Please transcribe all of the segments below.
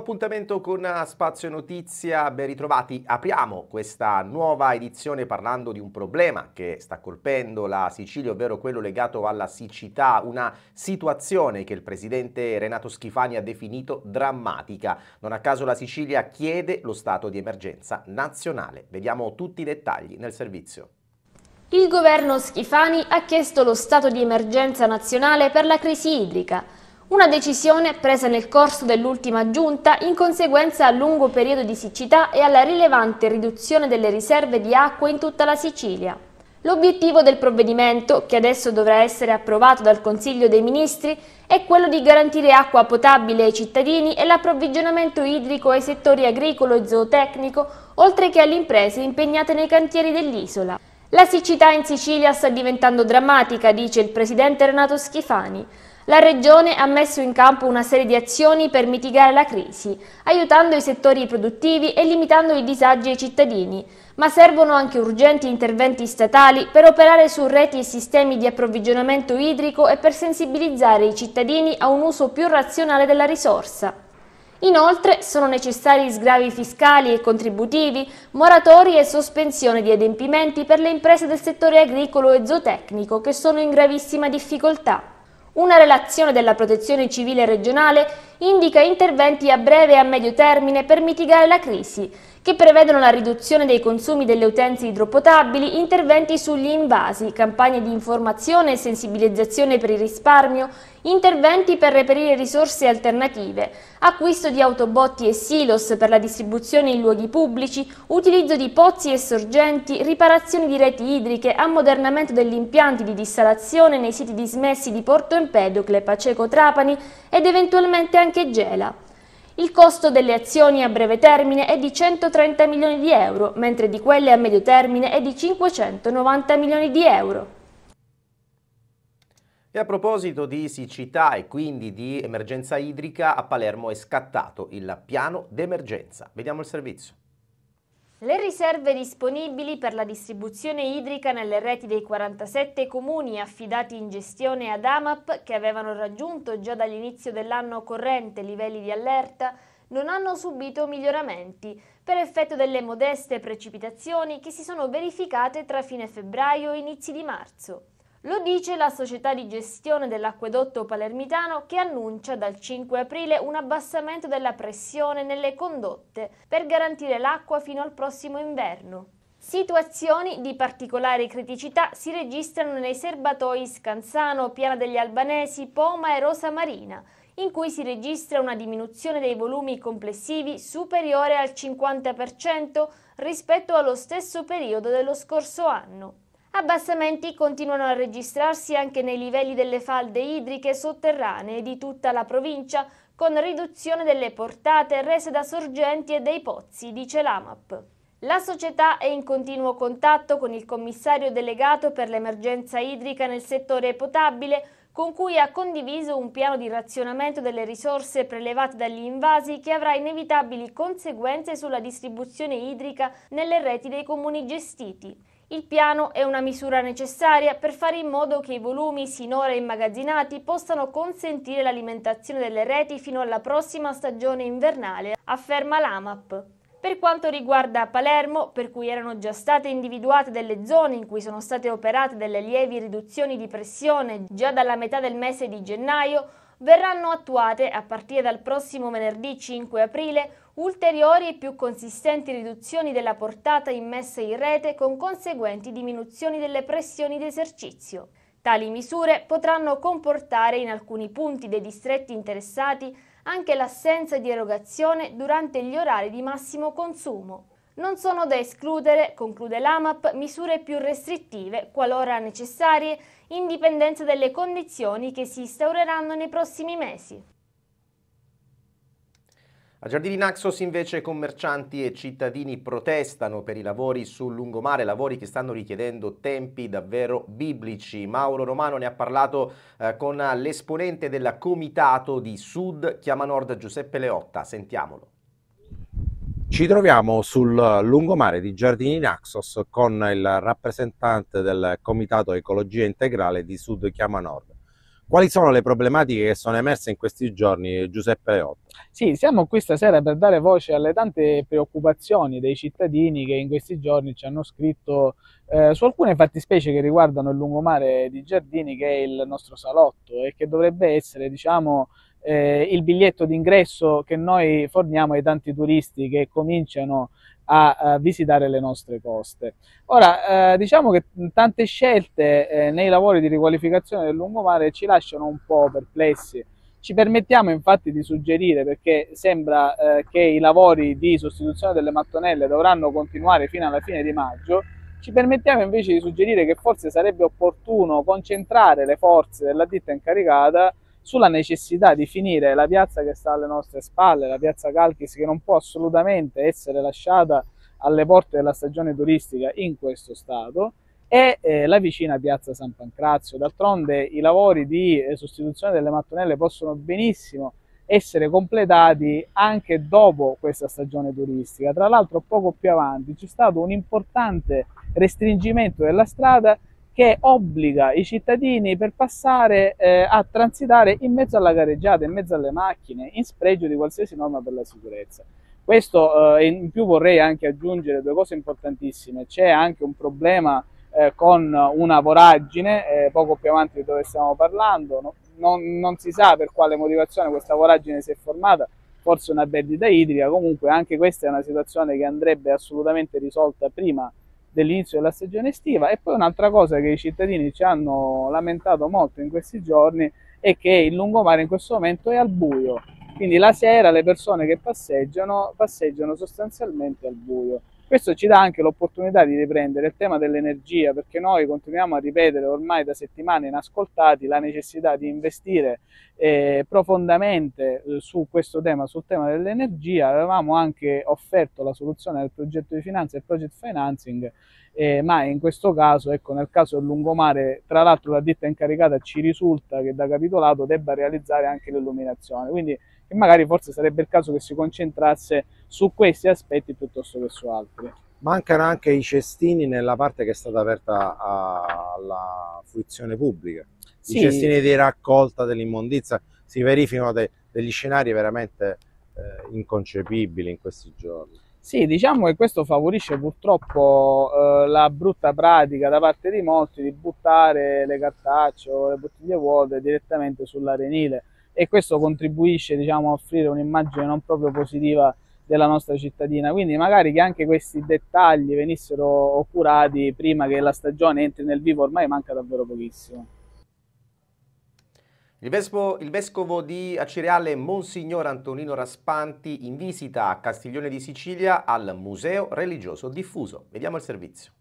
appuntamento con eh, Spazio Notizia, ben ritrovati. Apriamo questa nuova edizione parlando di un problema che sta colpendo la Sicilia, ovvero quello legato alla siccità, una situazione che il presidente Renato Schifani ha definito drammatica. Non a caso la Sicilia chiede lo stato di emergenza nazionale. Vediamo tutti i dettagli nel servizio. Il governo Schifani ha chiesto lo stato di emergenza nazionale per la crisi idrica una decisione presa nel corso dell'ultima giunta in conseguenza al lungo periodo di siccità e alla rilevante riduzione delle riserve di acqua in tutta la Sicilia. L'obiettivo del provvedimento, che adesso dovrà essere approvato dal Consiglio dei Ministri, è quello di garantire acqua potabile ai cittadini e l'approvvigionamento idrico ai settori agricolo e zootecnico, oltre che alle imprese impegnate nei cantieri dell'isola. La siccità in Sicilia sta diventando drammatica, dice il presidente Renato Schifani. La Regione ha messo in campo una serie di azioni per mitigare la crisi, aiutando i settori produttivi e limitando i disagi ai cittadini, ma servono anche urgenti interventi statali per operare su reti e sistemi di approvvigionamento idrico e per sensibilizzare i cittadini a un uso più razionale della risorsa. Inoltre sono necessari sgravi fiscali e contributivi, moratori e sospensione di adempimenti per le imprese del settore agricolo e zootecnico che sono in gravissima difficoltà. Una relazione della Protezione Civile regionale indica interventi a breve e a medio termine per mitigare la crisi che prevedono la riduzione dei consumi delle utenze idropotabili, interventi sugli invasi, campagne di informazione e sensibilizzazione per il risparmio, interventi per reperire risorse alternative, acquisto di autobotti e silos per la distribuzione in luoghi pubblici, utilizzo di pozzi e sorgenti, riparazione di reti idriche, ammodernamento degli impianti di dissalazione nei siti dismessi di Porto Empedocle, Paceco Trapani ed eventualmente anche Gela. Il costo delle azioni a breve termine è di 130 milioni di euro, mentre di quelle a medio termine è di 590 milioni di euro. E a proposito di siccità e quindi di emergenza idrica, a Palermo è scattato il piano d'emergenza. Vediamo il servizio. Le riserve disponibili per la distribuzione idrica nelle reti dei 47 comuni affidati in gestione ad AMAP, che avevano raggiunto già dall'inizio dell'anno corrente livelli di allerta, non hanno subito miglioramenti per effetto delle modeste precipitazioni che si sono verificate tra fine febbraio e inizi di marzo. Lo dice la società di gestione dell'acquedotto palermitano che annuncia dal 5 aprile un abbassamento della pressione nelle condotte per garantire l'acqua fino al prossimo inverno. Situazioni di particolare criticità si registrano nei serbatoi Scanzano, Piana degli Albanesi, Poma e Rosa Marina, in cui si registra una diminuzione dei volumi complessivi superiore al 50% rispetto allo stesso periodo dello scorso anno. Abbassamenti continuano a registrarsi anche nei livelli delle falde idriche sotterranee di tutta la provincia, con riduzione delle portate rese da sorgenti e dei pozzi, dice l'AMAP. La società è in continuo contatto con il commissario delegato per l'emergenza idrica nel settore potabile, con cui ha condiviso un piano di razionamento delle risorse prelevate dagli invasi che avrà inevitabili conseguenze sulla distribuzione idrica nelle reti dei comuni gestiti. Il piano è una misura necessaria per fare in modo che i volumi sinora immagazzinati possano consentire l'alimentazione delle reti fino alla prossima stagione invernale, afferma l'AMAP. Per quanto riguarda Palermo, per cui erano già state individuate delle zone in cui sono state operate delle lievi riduzioni di pressione già dalla metà del mese di gennaio, verranno attuate, a partire dal prossimo venerdì 5 aprile, ulteriori e più consistenti riduzioni della portata immessa in rete con conseguenti diminuzioni delle pressioni d'esercizio. Tali misure potranno comportare in alcuni punti dei distretti interessati anche l'assenza di erogazione durante gli orari di massimo consumo. Non sono da escludere, conclude l'AMAP, misure più restrittive, qualora necessarie, in dipendenza delle condizioni che si instaureranno nei prossimi mesi. A Giardini Naxos invece commercianti e cittadini protestano per i lavori sul lungomare, lavori che stanno richiedendo tempi davvero biblici. Mauro Romano ne ha parlato eh, con l'esponente del Comitato di Sud Chiama Nord Giuseppe Leotta, sentiamolo. Ci troviamo sul lungomare di Giardini Naxos con il rappresentante del Comitato Ecologia Integrale di Sud Chiama Nord. Quali sono le problematiche che sono emerse in questi giorni, Giuseppe Leotto? Sì, siamo qui stasera per dare voce alle tante preoccupazioni dei cittadini che in questi giorni ci hanno scritto eh, su alcune fattispecie che riguardano il lungomare di Giardini, che è il nostro salotto e che dovrebbe essere, diciamo, eh, il biglietto d'ingresso che noi forniamo ai tanti turisti che cominciano a, a visitare le nostre coste. Ora, eh, diciamo che tante scelte eh, nei lavori di riqualificazione del lungomare ci lasciano un po' perplessi. Ci permettiamo infatti di suggerire, perché sembra eh, che i lavori di sostituzione delle mattonelle dovranno continuare fino alla fine di maggio, ci permettiamo invece di suggerire che forse sarebbe opportuno concentrare le forze della ditta incaricata sulla necessità di finire la piazza che sta alle nostre spalle, la piazza Calchis, che non può assolutamente essere lasciata alle porte della stagione turistica in questo stato, e eh, la vicina piazza San Pancrazio. D'altronde i lavori di eh, sostituzione delle mattonelle possono benissimo essere completati anche dopo questa stagione turistica. Tra l'altro poco più avanti c'è stato un importante restringimento della strada che obbliga i cittadini per passare eh, a transitare in mezzo alla gareggiata, in mezzo alle macchine, in spregio di qualsiasi norma per la sicurezza. Questo eh, in più vorrei anche aggiungere due cose importantissime, c'è anche un problema eh, con una voragine, eh, poco più avanti di dove stiamo parlando, no? non, non si sa per quale motivazione questa voragine si è formata, forse una perdita idrica, comunque anche questa è una situazione che andrebbe assolutamente risolta prima dell'inizio della stagione estiva e poi un'altra cosa che i cittadini ci hanno lamentato molto in questi giorni è che il lungomare in questo momento è al buio, quindi la sera le persone che passeggiano passeggiano sostanzialmente al buio. Questo ci dà anche l'opportunità di riprendere il tema dell'energia, perché noi continuiamo a ripetere ormai da settimane inascoltati la necessità di investire eh, profondamente eh, su questo tema, sul tema dell'energia. Avevamo anche offerto la soluzione del progetto di finanza e project financing, eh, ma in questo caso, ecco, nel caso del lungomare, tra l'altro la ditta incaricata ci risulta che da capitolato debba realizzare anche l'illuminazione. Quindi e magari forse sarebbe il caso che si concentrasse su questi aspetti piuttosto che su altri. Mancano anche i cestini nella parte che è stata aperta alla fruizione pubblica, sì. i cestini di raccolta dell'immondizia, si verificano de degli scenari veramente eh, inconcepibili in questi giorni. Sì, diciamo che questo favorisce purtroppo eh, la brutta pratica da parte di molti di buttare le cartacce o le bottiglie vuote direttamente sull'arenile e questo contribuisce diciamo, a offrire un'immagine non proprio positiva della nostra cittadina. Quindi magari che anche questi dettagli venissero curati prima che la stagione entri nel vivo, ormai manca davvero pochissimo. Il vescovo, il vescovo, di Acireale Monsignor Antonino Raspanti in visita a Castiglione di Sicilia al Museo Religioso Diffuso. Vediamo il servizio.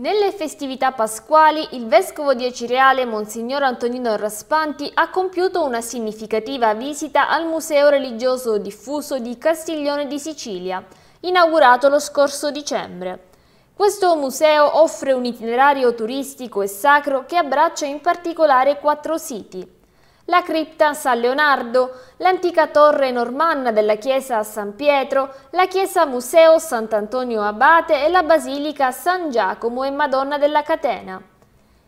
Nelle festività pasquali il vescovo di Acireale, Monsignor Antonino Raspanti, ha compiuto una significativa visita al Museo religioso diffuso di Castiglione di Sicilia, inaugurato lo scorso dicembre. Questo museo offre un itinerario turistico e sacro che abbraccia in particolare quattro siti – la cripta San Leonardo, l'antica torre normanna della chiesa San Pietro, la chiesa Museo Sant'Antonio Abate e la basilica San Giacomo e Madonna della Catena.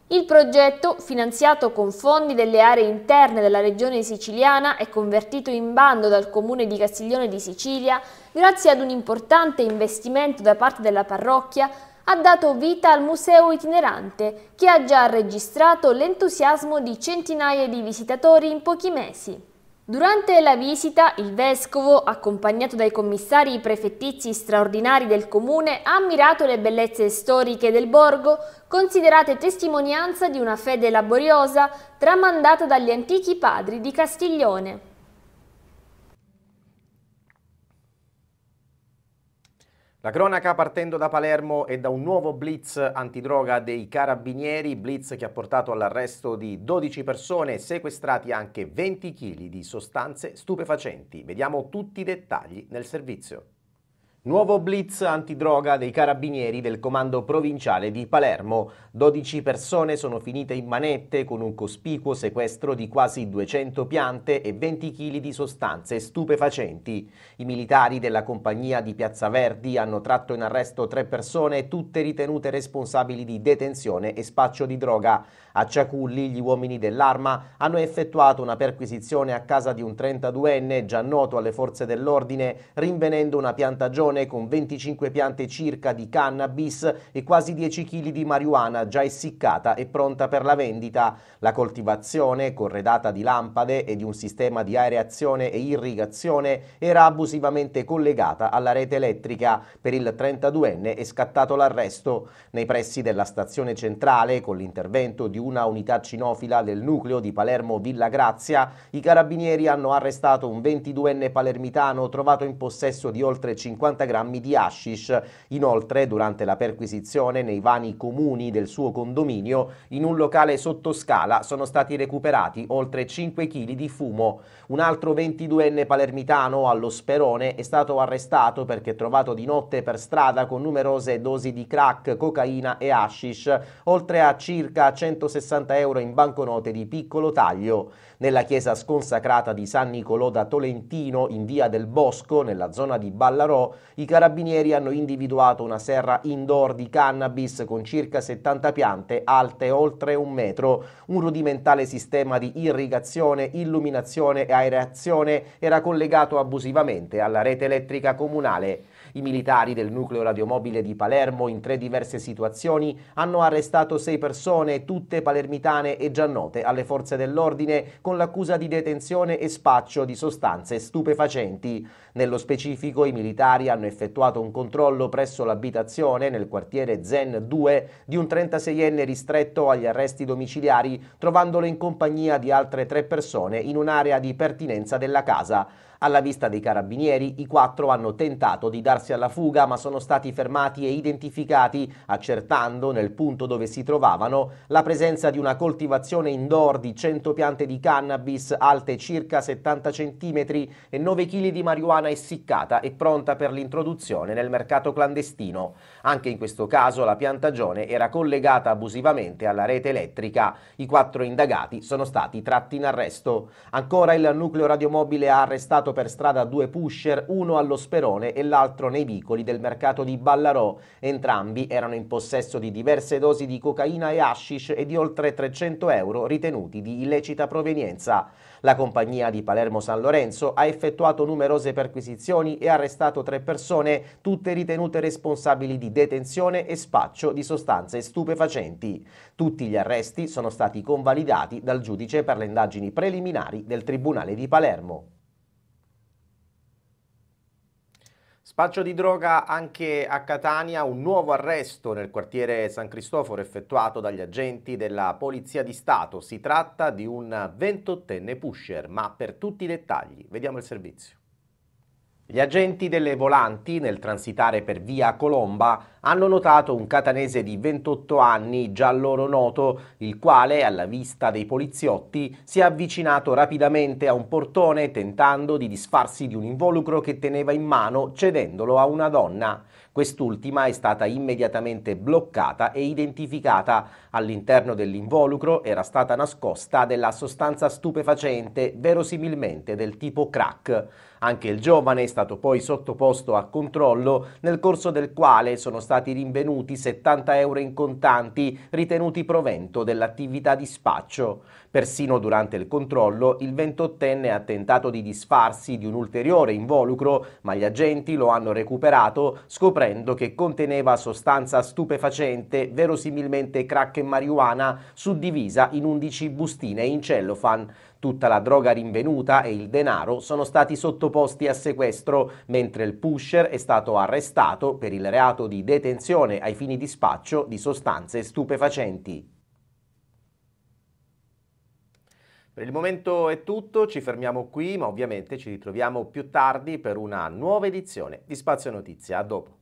Il progetto, finanziato con fondi delle aree interne della regione siciliana e convertito in bando dal comune di Castiglione di Sicilia, grazie ad un importante investimento da parte della parrocchia, ha dato vita al museo itinerante che ha già registrato l'entusiasmo di centinaia di visitatori in pochi mesi. Durante la visita il vescovo, accompagnato dai commissari prefettizi straordinari del comune, ha ammirato le bellezze storiche del borgo, considerate testimonianza di una fede laboriosa tramandata dagli antichi padri di Castiglione. La cronaca partendo da Palermo e da un nuovo blitz antidroga dei carabinieri, blitz che ha portato all'arresto di 12 persone e sequestrati anche 20 kg di sostanze stupefacenti. Vediamo tutti i dettagli nel servizio. Nuovo blitz antidroga dei carabinieri del comando provinciale di Palermo. 12 persone sono finite in manette con un cospicuo sequestro di quasi 200 piante e 20 kg di sostanze stupefacenti. I militari della compagnia di Piazza Verdi hanno tratto in arresto tre persone, tutte ritenute responsabili di detenzione e spaccio di droga. A Ciaculli gli uomini dell'arma hanno effettuato una perquisizione a casa di un 32enne già noto alle forze dell'ordine, rinvenendo una piantagione produzione con 25 piante circa di cannabis e quasi 10 kg di marijuana già essiccata e pronta per la vendita. La coltivazione, corredata di lampade e di un sistema di aereazione e irrigazione, era abusivamente collegata alla rete elettrica. Per il 32enne è scattato l'arresto. Nei pressi della stazione centrale, con l'intervento di una unità cinofila del nucleo di Palermo Villa Grazia, i carabinieri hanno arrestato un 22enne palermitano trovato in possesso di oltre 50 50 grammi di hashish. Inoltre, durante la perquisizione nei vani comuni del suo condominio, in un locale sottoscala sono stati recuperati oltre 5 kg di fumo. Un altro 22enne palermitano allo Sperone è stato arrestato perché trovato di notte per strada con numerose dosi di crack, cocaina e hashish, oltre a circa 160 euro in banconote di piccolo taglio. Nella chiesa sconsacrata di San Nicolò da Tolentino, in via del Bosco, nella zona di Ballarò, i carabinieri hanno individuato una serra indoor di cannabis con circa 70 piante alte oltre un metro. Un rudimentale sistema di irrigazione, illuminazione e aereazione era collegato abusivamente alla rete elettrica comunale. I militari del nucleo radiomobile di Palermo in tre diverse situazioni hanno arrestato sei persone, tutte palermitane e già note alle forze dell'ordine, con l'accusa di detenzione e spaccio di sostanze stupefacenti. Nello specifico i militari hanno effettuato un controllo presso l'abitazione nel quartiere Zen 2 di un 36enne ristretto agli arresti domiciliari, trovandolo in compagnia di altre tre persone in un'area di pertinenza della casa. Alla vista dei carabinieri, i quattro hanno tentato di darsi alla fuga ma sono stati fermati e identificati, accertando nel punto dove si trovavano la presenza di una coltivazione indoor di 100 piante di cannabis alte circa 70 cm e 9 kg di marijuana essiccata e pronta per l'introduzione nel mercato clandestino. Anche in questo caso la piantagione era collegata abusivamente alla rete elettrica. I quattro indagati sono stati tratti in arresto. Ancora il nucleo radiomobile ha arrestato trovato per strada due pusher, uno allo Sperone e l'altro nei vicoli del mercato di Ballarò. Entrambi erano in possesso di diverse dosi di cocaina e hashish e di oltre 300 euro ritenuti di illecita provenienza. La compagnia di Palermo San Lorenzo ha effettuato numerose perquisizioni e arrestato tre persone, tutte ritenute responsabili di detenzione e spaccio di sostanze stupefacenti. Tutti gli arresti sono stati convalidati dal giudice per le indagini preliminari del Tribunale di Palermo. Spaccio di droga anche a Catania, un nuovo arresto nel quartiere San Cristoforo effettuato dagli agenti della Polizia di Stato. Si tratta di un 28enne pusher, ma per tutti i dettagli vediamo il servizio. Gli agenti delle volanti nel transitare per via Colomba hanno notato un catanese di 28 anni, già loro noto, il quale, alla vista dei poliziotti, si è avvicinato rapidamente a un portone tentando di disfarsi di un involucro che teneva in mano cedendolo a una donna. Quest'ultima è stata immediatamente bloccata e identificata. All'interno dell'involucro era stata nascosta della sostanza stupefacente, verosimilmente del tipo crack. Anche il giovane è stato poi sottoposto a controllo, nel corso del quale sono stati stati rinvenuti 70 euro in contanti ritenuti provento dell'attività di spaccio. Persino durante il controllo il 28enne ha tentato di disfarsi di un ulteriore involucro, ma gli agenti lo hanno recuperato scoprendo che conteneva sostanza stupefacente, verosimilmente crack e marijuana, suddivisa in 11 bustine in cellophane. Tutta la droga rinvenuta e il denaro sono stati sottoposti a sequestro, mentre il pusher è stato arrestato per il reato di detenzione ai fini di spaccio di sostanze stupefacenti. Per il momento è tutto, ci fermiamo qui, ma ovviamente ci ritroviamo più tardi per una nuova edizione di Spazio Notizia. A dopo.